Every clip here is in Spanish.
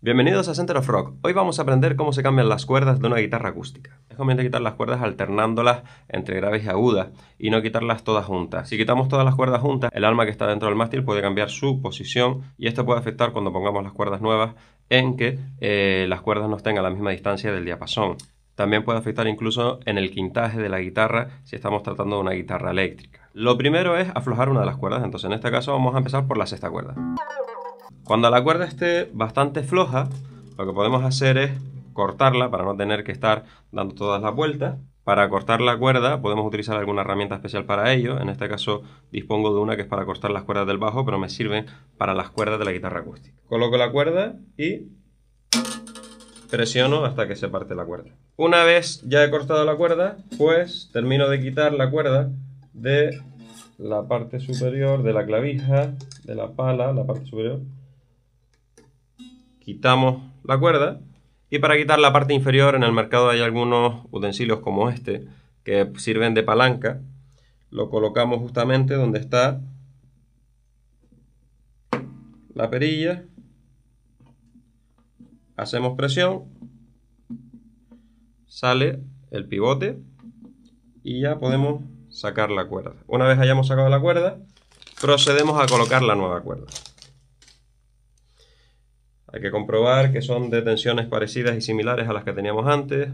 Bienvenidos a Center of Rock. Hoy vamos a aprender cómo se cambian las cuerdas de una guitarra acústica. Es conveniente quitar las cuerdas alternándolas entre graves y agudas y no quitarlas todas juntas. Si quitamos todas las cuerdas juntas, el alma que está dentro del mástil puede cambiar su posición y esto puede afectar cuando pongamos las cuerdas nuevas en que eh, las cuerdas no estén a la misma distancia del diapasón. También puede afectar incluso en el quintaje de la guitarra si estamos tratando de una guitarra eléctrica. Lo primero es aflojar una de las cuerdas, entonces en este caso vamos a empezar por la sexta cuerda. Cuando la cuerda esté bastante floja, lo que podemos hacer es cortarla para no tener que estar dando todas las vueltas. Para cortar la cuerda podemos utilizar alguna herramienta especial para ello. En este caso dispongo de una que es para cortar las cuerdas del bajo, pero me sirven para las cuerdas de la guitarra acústica. Coloco la cuerda y presiono hasta que se parte la cuerda. Una vez ya he cortado la cuerda, pues termino de quitar la cuerda de la parte superior de la clavija, de la pala, la parte superior. Quitamos la cuerda y para quitar la parte inferior en el mercado hay algunos utensilios como este que sirven de palanca. Lo colocamos justamente donde está la perilla. Hacemos presión. Sale el pivote y ya podemos sacar la cuerda. Una vez hayamos sacado la cuerda, procedemos a colocar la nueva cuerda. Hay que comprobar que son de tensiones parecidas y similares a las que teníamos antes.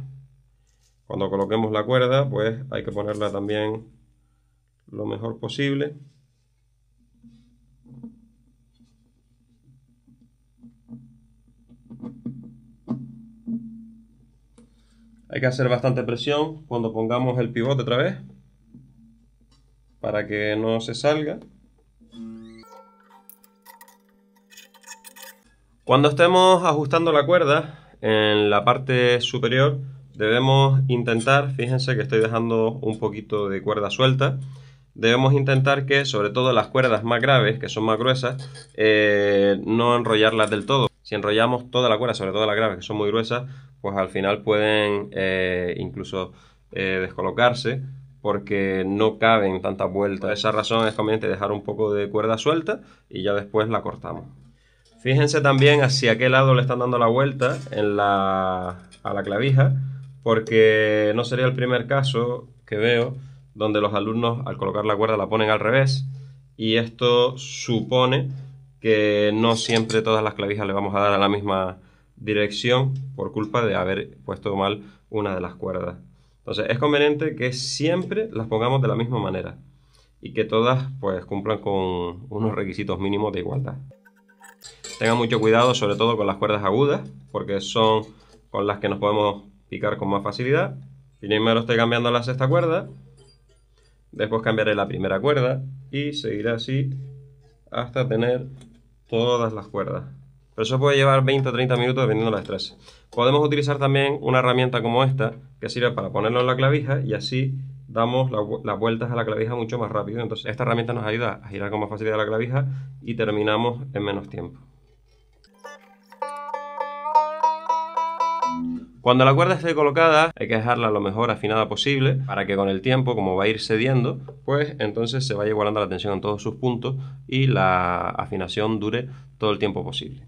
Cuando coloquemos la cuerda, pues hay que ponerla también lo mejor posible. Hay que hacer bastante presión cuando pongamos el pivote otra vez para que no se salga. Cuando estemos ajustando la cuerda en la parte superior debemos intentar, fíjense que estoy dejando un poquito de cuerda suelta, debemos intentar que sobre todo las cuerdas más graves, que son más gruesas, eh, no enrollarlas del todo. Si enrollamos toda la cuerda, sobre todo las graves, que son muy gruesas, pues al final pueden eh, incluso eh, descolocarse porque no caben tantas vueltas. esa razón es conveniente dejar un poco de cuerda suelta y ya después la cortamos. Fíjense también hacia qué lado le están dando la vuelta a la clavija, porque no sería el primer caso que veo donde los alumnos al colocar la cuerda la ponen al revés y esto supone que no siempre todas las clavijas le vamos a dar a la misma dirección por culpa de haber puesto mal una de las cuerdas. Entonces, es conveniente que siempre las pongamos de la misma manera y que todas pues cumplan con unos requisitos mínimos de igualdad. Tengan mucho cuidado sobre todo con las cuerdas agudas porque son con las que nos podemos picar con más facilidad. Primero estoy cambiando la sexta cuerda, después cambiaré la primera cuerda y seguiré así hasta tener todas las cuerdas. Pero eso puede llevar 20 o 30 minutos dependiendo la estrés. Podemos utilizar también una herramienta como esta, que sirve para ponerlo en la clavija y así damos las vueltas a la clavija mucho más rápido. Entonces esta herramienta nos ayuda a girar con más facilidad la clavija y terminamos en menos tiempo. Cuando la cuerda esté colocada, hay que dejarla lo mejor afinada posible para que con el tiempo, como va a ir cediendo, pues entonces se vaya igualando la tensión en todos sus puntos y la afinación dure todo el tiempo posible.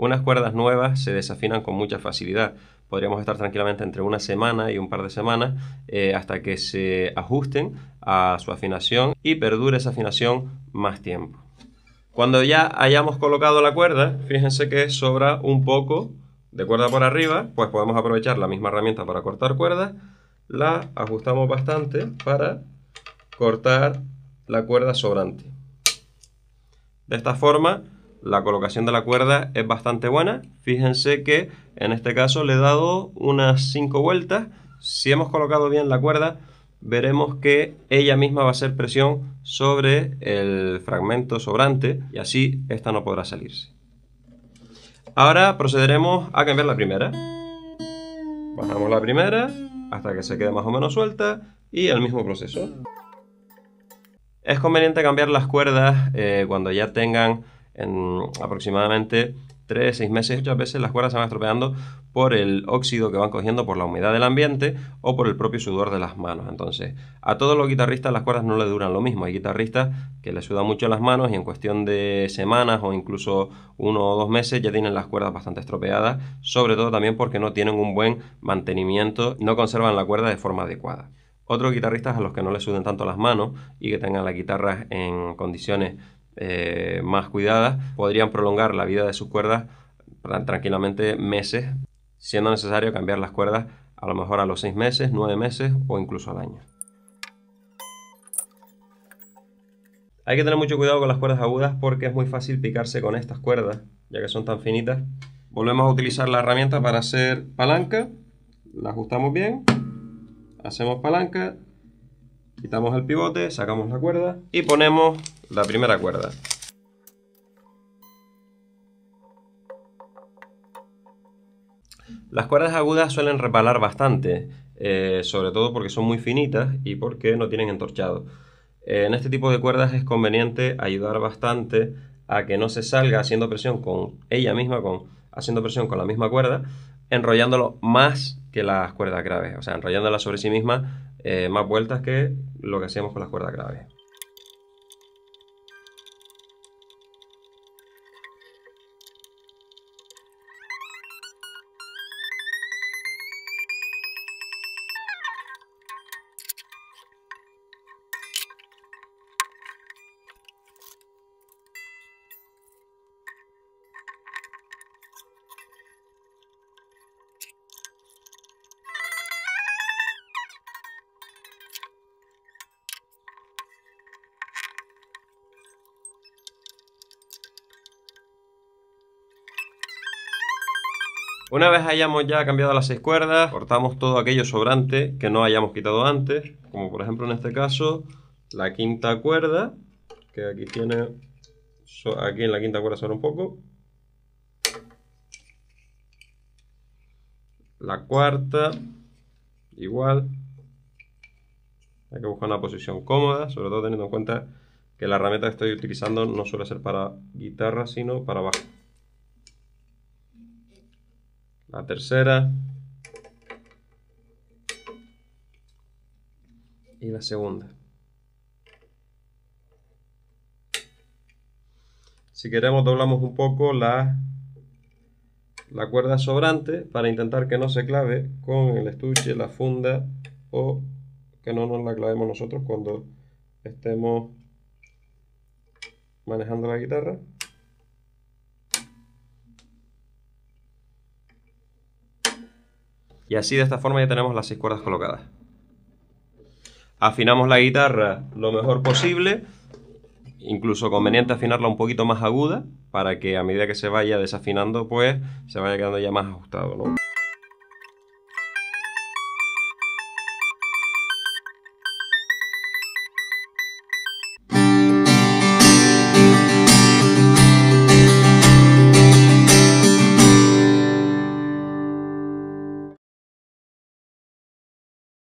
Unas cuerdas nuevas se desafinan con mucha facilidad. Podríamos estar tranquilamente entre una semana y un par de semanas eh, hasta que se ajusten a su afinación y perdure esa afinación más tiempo. Cuando ya hayamos colocado la cuerda, fíjense que sobra un poco de cuerda por arriba, pues podemos aprovechar la misma herramienta para cortar cuerdas. La ajustamos bastante para cortar la cuerda sobrante. De esta forma la colocación de la cuerda es bastante buena. Fíjense que en este caso le he dado unas 5 vueltas. Si hemos colocado bien la cuerda, veremos que ella misma va a hacer presión sobre el fragmento sobrante y así esta no podrá salirse. Ahora procederemos a cambiar la primera. Bajamos la primera hasta que se quede más o menos suelta y el mismo proceso. Es conveniente cambiar las cuerdas eh, cuando ya tengan en aproximadamente 3, 6 meses. Muchas veces las cuerdas se van estropeando por el óxido que van cogiendo por la humedad del ambiente o por el propio sudor de las manos. Entonces, a todos los guitarristas las cuerdas no le duran lo mismo. Hay guitarristas que les sudan mucho las manos y en cuestión de semanas o incluso uno o dos meses ya tienen las cuerdas bastante estropeadas, sobre todo también porque no tienen un buen mantenimiento, no conservan la cuerda de forma adecuada. Otros guitarristas a los que no les suden tanto las manos y que tengan la guitarra en condiciones eh, más cuidadas podrían prolongar la vida de sus cuerdas tranquilamente meses, siendo necesario cambiar las cuerdas a lo mejor a los 6 meses, 9 meses o incluso al año. Hay que tener mucho cuidado con las cuerdas agudas porque es muy fácil picarse con estas cuerdas, ya que son tan finitas. Volvemos a utilizar la herramienta para hacer palanca, la ajustamos bien, hacemos palanca, quitamos el pivote, sacamos la cuerda y ponemos la primera cuerda. Las cuerdas agudas suelen repalar bastante, eh, sobre todo porque son muy finitas y porque no tienen entorchado. en este tipo de cuerdas es conveniente ayudar bastante a que no se salga haciendo presión con ella misma, con, haciendo presión con la misma cuerda, enrollándolo más que las cuerdas graves, o sea, enrollándola sobre sí misma eh, más vueltas que lo que hacíamos con las cuerdas graves. Una vez hayamos ya cambiado las seis cuerdas, cortamos todo aquello sobrante que no hayamos quitado antes, como por ejemplo en este caso la quinta cuerda, que aquí tiene, aquí en la quinta cuerda sobra un poco. La cuarta, igual. Hay que buscar una posición cómoda, sobre todo teniendo en cuenta que la herramienta que estoy utilizando no suele ser para guitarra, sino para bajo. La tercera. Y la segunda. Si queremos doblamos un poco la, la cuerda sobrante para intentar que no se clave con el estuche, la funda o que no nos la clavemos nosotros cuando estemos manejando la guitarra. Y así de esta forma ya tenemos las seis cuerdas colocadas. Afinamos la guitarra lo mejor posible, incluso conveniente afinarla un poquito más aguda para que a medida que se vaya desafinando pues se vaya quedando ya más ajustado.